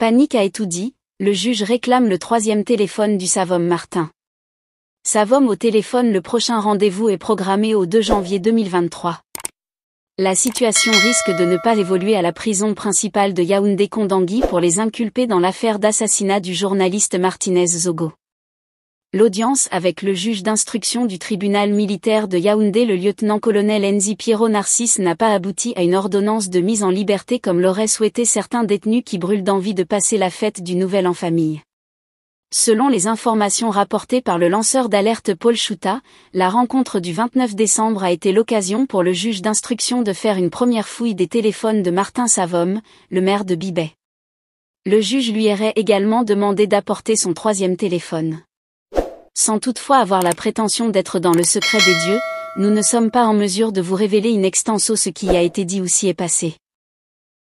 Panique à Étoudi, le juge réclame le troisième téléphone du Savom Martin. Savom au téléphone le prochain rendez-vous est programmé au 2 janvier 2023. La situation risque de ne pas évoluer à la prison principale de Yaoundé-Kondangui pour les inculpés dans l'affaire d'assassinat du journaliste Martinez Zogo l'audience avec le juge d'instruction du tribunal militaire de Yaoundé le lieutenant-colonel Enzi Piero Narcisse n'a pas abouti à une ordonnance de mise en liberté comme l'auraient souhaité certains détenus qui brûlent d'envie de passer la fête du Nouvel en famille. Selon les informations rapportées par le lanceur d'alerte Paul Chouta, la rencontre du 29 décembre a été l'occasion pour le juge d'instruction de faire une première fouille des téléphones de Martin Savom, le maire de bibet Le juge lui aurait également demandé d'apporter son troisième téléphone. Sans toutefois avoir la prétention d'être dans le secret des dieux, nous ne sommes pas en mesure de vous révéler in extenso ce qui a été dit ou s'y est passé.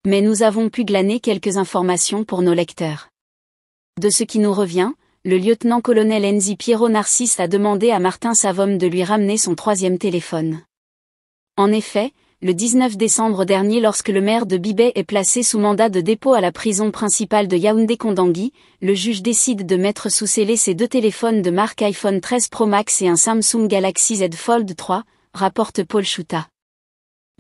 Mais nous avons pu glaner quelques informations pour nos lecteurs. De ce qui nous revient, le lieutenant-colonel Enzi Piero Narcisse a demandé à Martin Savom de lui ramener son troisième téléphone. En effet, le 19 décembre dernier lorsque le maire de Bibay est placé sous mandat de dépôt à la prison principale de Yaoundé-Kondangui, le juge décide de mettre sous scellé ses deux téléphones de marque iPhone 13 Pro Max et un Samsung Galaxy Z Fold 3, rapporte Paul Chouta.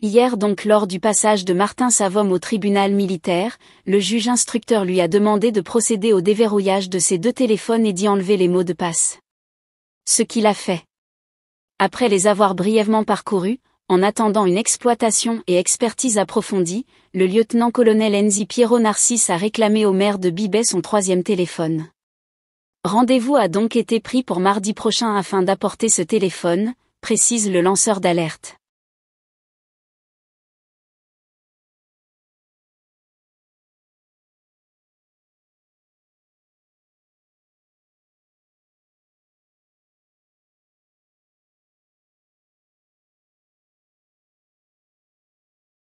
Hier donc lors du passage de Martin Savom au tribunal militaire, le juge instructeur lui a demandé de procéder au déverrouillage de ses deux téléphones et d'y enlever les mots de passe. Ce qu'il a fait. Après les avoir brièvement parcourus, en attendant une exploitation et expertise approfondie, le lieutenant-colonel Enzi Piero Narcisse a réclamé au maire de bibet son troisième téléphone. Rendez-vous a donc été pris pour mardi prochain afin d'apporter ce téléphone, précise le lanceur d'alerte.